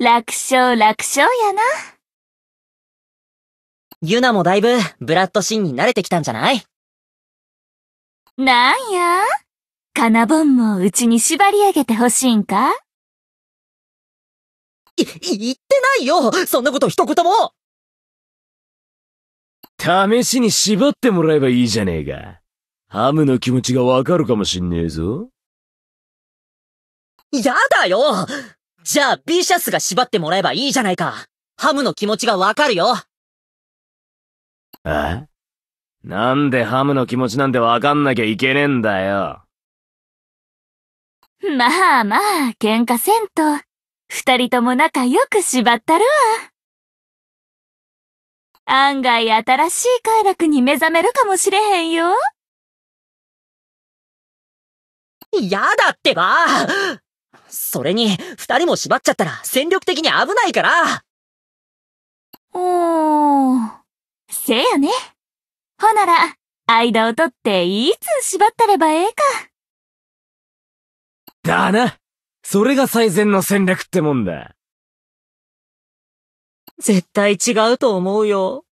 楽勝楽勝やな。ユナもだいぶ、ブラッドシーンに慣れてきたんじゃないなんやカナボンもうちに縛り上げてほしいんかい、言ってないよそんなこと一言も試しに縛ってもらえばいいじゃねえか。ハムの気持ちがわかるかもしんねえぞ。やだよじゃあ、ビシャスが縛ってもらえばいいじゃないか。ハムの気持ちがわかるよ。えなんでハムの気持ちなんてわかんなきゃいけねえんだよ。まあまあ、喧嘩せんと、二人とも仲良く縛ったるわ。案外新しい快楽に目覚めるかもしれへんよ。やだってばそれに、二人も縛っちゃったら戦力的に危ないからうーん。せやね。ほなら、間を取っていつ縛ったればええか。だな。それが最善の戦略ってもんだ。絶対違うと思うよ。